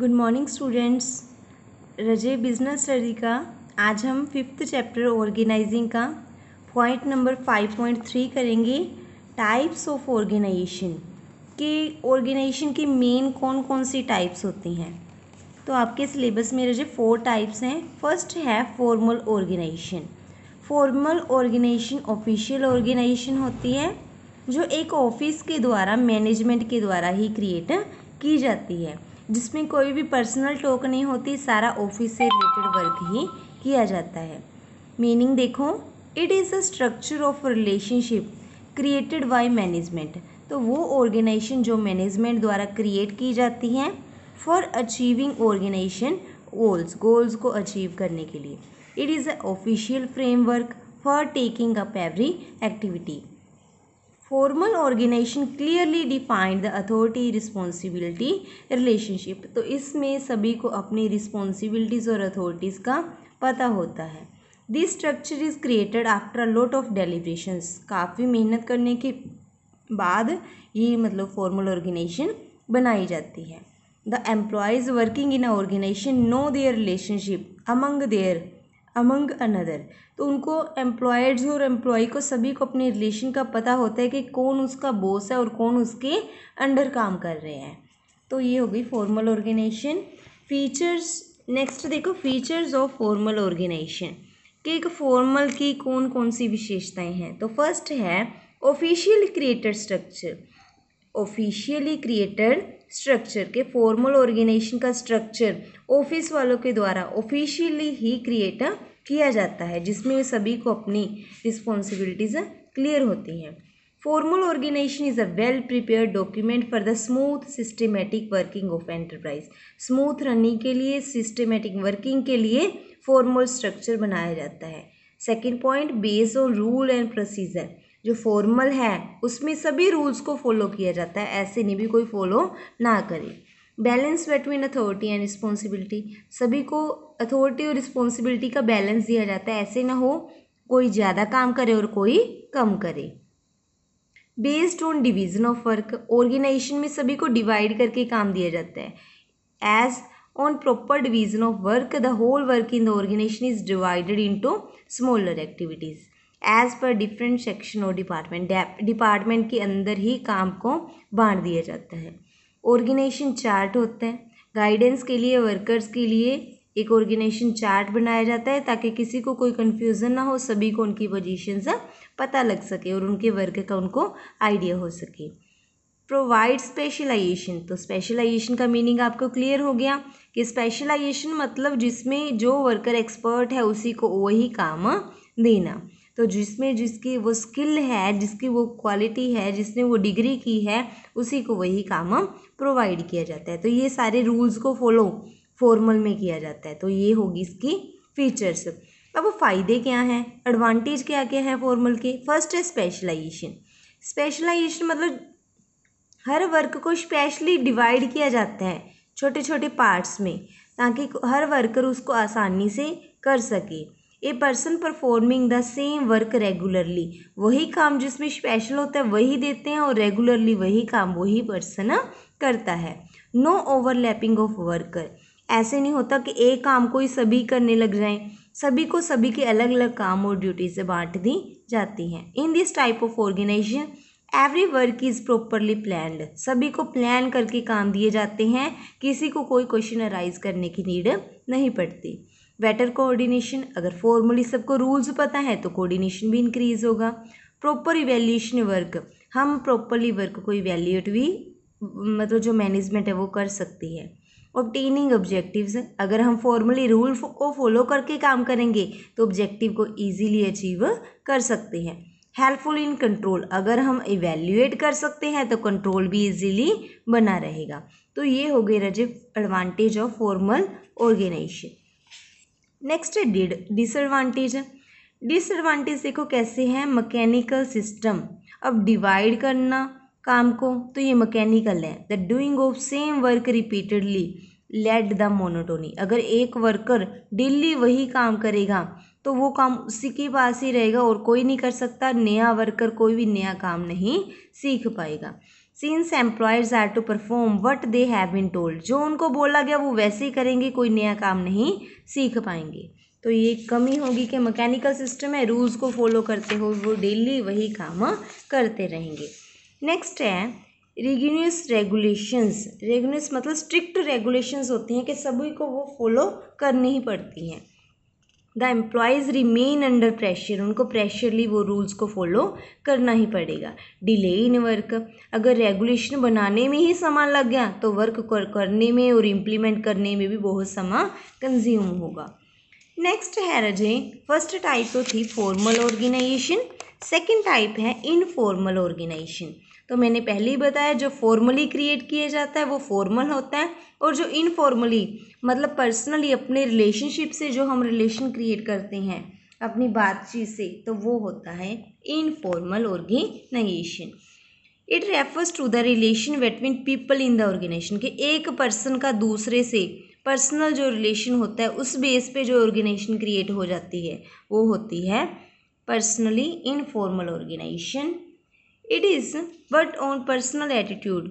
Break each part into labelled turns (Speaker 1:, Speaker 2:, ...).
Speaker 1: Good morning students रजे business study का आज हम फिफ्थ चैप्टर ऑर्गेनाइजिंग का point number five point three करेंगे टाइप्स ऑफ ऑर्गेनाइजेशन के ऑर्गेनाइजेशन के मेन कौन कौन सी टाइप्स होती हैं तो आपके सिलेबस में रजे फोर टाइप्स हैं फर्स्ट है formal organisation formal organisation official organisation होती है जो एक ऑफिस के द्वारा मैनेजमेंट के द्वारा ही क्रिएट की जाती है जिसमें कोई भी पर्सनल टोक नहीं होती सारा ऑफिस से रिलेटेड वर्क ही किया जाता है मीनिंग देखो it is a structure of relationship created by management तो वो ऑर्गेनाइजेशन जो मैनेजमेंट द्वारा क्रिएट की जाती है for achieving organisation goals goals को अचीव करने के लिए it is a official framework for taking up every activity formal organisation clearly defined the authority responsibility relationship तो इसमें सभी को अपनी रिस्पॉन्सिबिलिटीज़ और अथॉरिटीज़ का पता होता है this structure is created after lot of deliberations काफ़ी मेहनत करने के बाद ये मतलब फॉर्मल ऑर्गेनाइजेशन बनाई जाती है the employees working in a organisation know their relationship among their among another तो उनको एम्प्लॉयर्स और एम्प्लॉय को सभी को अपने रिलेशन का पता होता है कि कौन उसका बॉस है और कौन उसके अंडर काम कर रहे हैं तो ये हो गई फॉर्मल ऑर्गेनाइजेशन फीचर्स नेक्स्ट देखो फीचर्स ऑफ फॉर्मल ऑर्गेनाइजेशन कि एक फॉर्मल की कौन कौन सी विशेषताएं हैं तो फर्स्ट है official creator structure officially created structure के फॉर्मल ऑर्गेनाइजेशन का स्ट्रक्चर ऑफिस वालों के द्वारा ऑफिशियली ही क्रिएट किया जाता है जिसमें सभी को अपनी रिस्पॉन्सिबिलिटीज़ क्लियर होती हैं formal organisation is a well prepare document for the smooth systematic working of enterprise smooth running के लिए सिस्टमेटिक वर्किंग के लिए फॉर्मल स्ट्रक्चर बनाया जाता है second point base on rule and procedure जो फॉर्मल है उसमें सभी रूल्स को फॉलो किया जाता है ऐसे नहीं भी कोई फॉलो ना करे balance between authority and responsibility सभी को अथॉरिटी और रिस्पॉन्सिबिलिटी का बैलेंस दिया जाता है ऐसे ना हो कोई ज़्यादा काम करे और कोई कम करे based on division of work organisation में सभी को डिवाइड करके काम दिया जाता है as proper division of work the whole work in the the is divided into smaller activities as per different section और डिपार्टमेंट डिपार्टमेंट के अंदर ही काम को बांट दिया जाता है ऑर्गेनाइजेशन चार्ट होता है गाइडेंस के लिए वर्कर्स के लिए एक ऑर्गेनाइजेशन चार्ट बनाया जाता है ताकि किसी को कोई कन्फ्यूज़न ना हो सभी को उनकी से पता लग सके और उनके वर्क का उनको आइडिया हो सके प्रोवाइड स्पेशलाइजेशन तो स्पेशलाइजेशन का मीनिंग आपको क्लियर हो गया कि स्पेशलाइजेशन मतलब जिसमें जो वर्कर एक्सपर्ट है उसी को वही काम देना तो जिसमें जिसकी वो स्किल है जिसकी वो क्वालिटी है जिसने वो डिग्री की है उसी को वही काम प्रोवाइड किया जाता है तो ये सारे रूल्स को फॉलो फॉर्मल में किया जाता है तो ये होगी इसकी फीचर्स अब फ़ायदे क्या हैं एडवांटेज क्या क्या हैं फॉर्मल के फर्स्ट है स्पेशलाइजेशन स्पेशलाइजेशन मतलब हर वर्क को स्पेशली डिवाइड किया जाता है छोटे छोटे पार्ट्स में ताकि हर वर्कर उसको आसानी से कर सके a person performing the same work regularly वही काम जिसमें स्पेशल होता है वही देते हैं और रेगुलरली वही काम वही पर्सन करता है नो ओवरलैपिंग ऑफ वर्कर ऐसे नहीं होता कि एक काम को ही सभी करने लग जाएं सभी को सभी के अलग अलग काम और ड्यूटी से बांट दी जाती हैं in this type of organisation every work is properly planned सभी को प्लान करके काम दिए जाते हैं किसी को कोई क्वेश्चन अराइज करने की नीड नहीं पड़ती बेटर कोऑर्डिनेशन अगर फॉर्मली सबको रूल्स पता है तो कोऑर्डिनेशन भी इंक्रीज होगा प्रॉपर इवेल्यूशन वर्क हम प्रॉपरली वर्क को इवेल्यूएट भी मतलब जो मैनेजमेंट है वो कर सकती है ऑब्टेनिंग ऑब्जेक्टिव्स अगर हम फॉर्मली रूल को फॉलो करके काम करेंगे तो ऑब्जेक्टिव को ईजीली अचीव कर सकते हैं हेल्पफुल इन कंट्रोल अगर हम इवेल्यूएट कर सकते हैं तो कंट्रोल भी ईजीली बना रहेगा तो ये हो गए रजे advantage of formal organisation next है डिसएडवांटेज डिसएडवांटेज देखो कैसे हैं मकैनिकल सिस्टम अब डिवाइड करना काम को तो ये मैकेनिकल है the doing of same work repeatedly let the monotony अगर एक वर्कर डेली वही काम करेगा तो वो काम उसी के पास ही रहेगा और कोई नहीं कर सकता नया वर्कर कोई भी नया काम नहीं सीख पाएगा since employees are to perform what they have been told जो उनको बोला गया वो वैसे ही करेंगे कोई नया काम नहीं सीख पाएंगे तो ये कमी होगी कि मैकेनिकल सिस्टम है रूल्स को फॉलो करते हुए वो डेली वही काम करते रहेंगे नेक्स्ट है रिगनियस रेगुलेशंस रेगुलस मतलब स्ट्रिक्ट रेगुलेशंस होती हैं कि सभी को वो फॉलो करनी ही पड़ती हैं the employees remain under pressure उनको प्रेशरली वो रूल्स को फॉलो करना ही पड़ेगा डिले इन वर्क अगर रेगुलेशन बनाने में ही समय लग गया तो वर्क करने में और इम्प्लीमेंट करने में भी बहुत समा कंज्यूम होगा नेक्स्ट है रजे फर्स्ट टाइप तो थी फॉर्मल ऑर्गेनाइजेशन सेकेंड टाइप है इनफॉर्मल ऑर्गेनाइजेशन तो मैंने पहले ही बताया जो फॉर्मली क्रिएट किया जाता है वो फॉर्मल होता है और जो इनफॉर्मली मतलब पर्सनली अपने रिलेशनशिप से जो हम रिलेशन क्रिएट करते हैं अपनी बातचीत से तो वो होता है informal organisation it refers to the relation between people in the organisation के एक पर्सन का दूसरे से पर्सनल जो रिलेशन होता है उस बेस पे जो ऑर्गेनाइजेशन क्रिएट हो जाती है वो होती है personally informal organisation it is but on personal attitude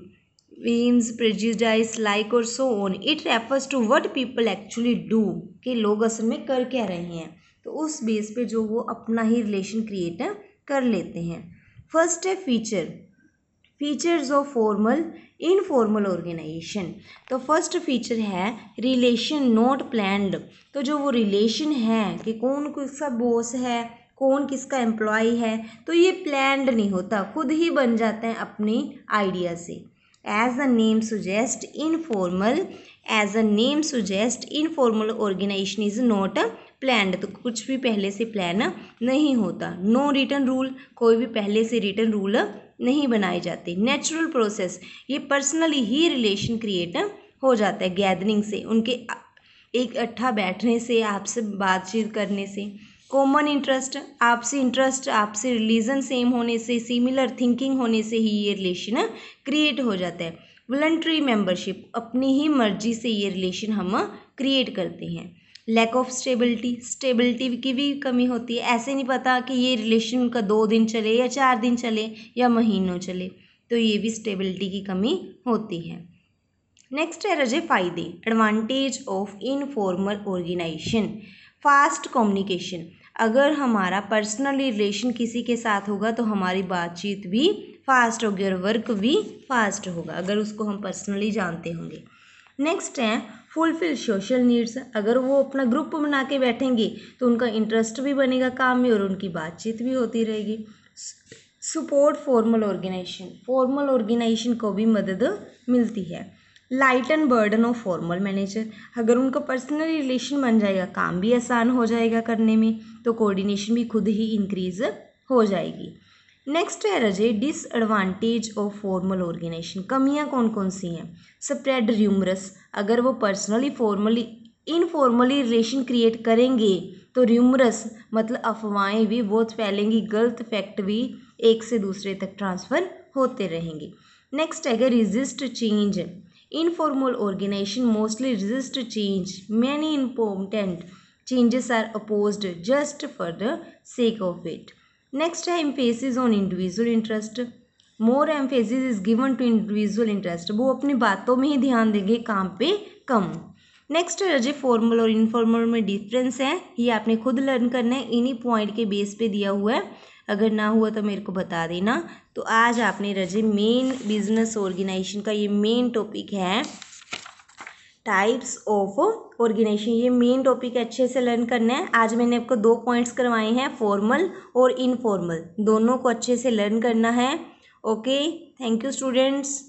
Speaker 1: aims, prejudice, like और so on. It refers to what people actually do कि लोग असल में कर क्या रहे हैं तो उस बेस पर जो वो अपना ही रिलेशन क्रिएट कर लेते हैं फर्स्ट है feature features of formal in formal organisation तो फर्स्ट फीचर है रिलेशन नॉट प्लैंड तो जो वो रिलेशन है कि कौन कौन सा बॉस है कौन किसका एम्प्लॉय है तो ये प्लैंड नहीं होता खुद ही बन जाते हैं अपने आइडिया से as a name suggest informal as a name suggest informal organisation is not planned तो कुछ भी पहले से प्लान नहीं होता नो रिटर्न रूल कोई भी पहले से रिटर्न रूल नहीं बनाए जाते नेचुरल प्रोसेस ये पर्सनली ही रिलेशन क्रिएट हो जाता है गैदरिंग से उनके एक अट्ठा बैठने से आपसे बातचीत करने से कॉमन इंटरेस्ट आपसी इंटरेस्ट आपसी रिलीजन सेम होने से सिमिलर थिंकिंग होने से ही ये रिलेशन क्रिएट हो जाता है वॉल्ट्री मेंबरशिप अपनी ही मर्जी से ये रिलेशन हम क्रिएट करते हैं लैक ऑफ स्टेबिलिटी स्टेबिलिटी की भी कमी होती है ऐसे नहीं पता कि ये रिलेशन उनका दो दिन चले या चार दिन चले या महीनों चले तो ये भी स्टेबिलिटी की कमी होती है नेक्स्ट है रजे फ़ायदे advantage of informal organisation fast communication अगर हमारा पर्सनल रिलेशन किसी के साथ होगा तो हमारी बातचीत भी फास्ट होगी और वर्क भी फास्ट होगा अगर उसको हम पर्सनली जानते होंगे नेक्स्ट है फुलफिल सोशल नीड्स अगर वो अपना ग्रुप बना के बैठेंगे तो उनका इंटरेस्ट भी बनेगा काम में और उनकी बातचीत भी होती रहेगी support formal organisation formal organisation को भी मदद मिलती है light and burden of formal manager अगर उनका पर्सनल रिलेशन बन जाएगा काम भी आसान हो जाएगा करने में तो कोऑर्डिनेशन भी खुद ही इंक्रीज हो जाएगी नेक्स्ट है रजे डिसएडवांटेज ऑफ फॉर्मल ऑर्गेनाइजेशन कमियां कौन कौन सी हैं स्प्रेड र्यूमरस अगर वो personally formally informally relation create करेंगे तो र्यूमरस मतलब अफवाहें भी बहुत फैलेंगी गलत फैक्ट भी एक से दूसरे तक ट्रांसफ़र होते रहेंगे नेक्स्ट है resist change Informal organization mostly resist change. Many important changes are opposed just for the sake of it. Next emphasis on individual interest. more emphasis is given to individual interest wo apni baaton mein hi dhyan denge kaam pe kam next रजे formal और informal में difference है ये आपने खुद learn करना है इन्हीं पॉइंट के बेस पे दिया हुआ है अगर ना हुआ तो मेरे को बता देना तो आज आपने रजे मेन बिजनेस ऑर्गेनाइजेशन का ये मेन टॉपिक है टाइप्स ऑफ ऑर्गेनाइजेशन ये मेन टॉपिक अच्छे से लर्न करना है आज मैंने आपको दो पॉइंट्स करवाए हैं फॉर्मल और इनफॉर्मल दोनों को अच्छे से लर्न करना है ओके थैंक यू स्टूडेंट्स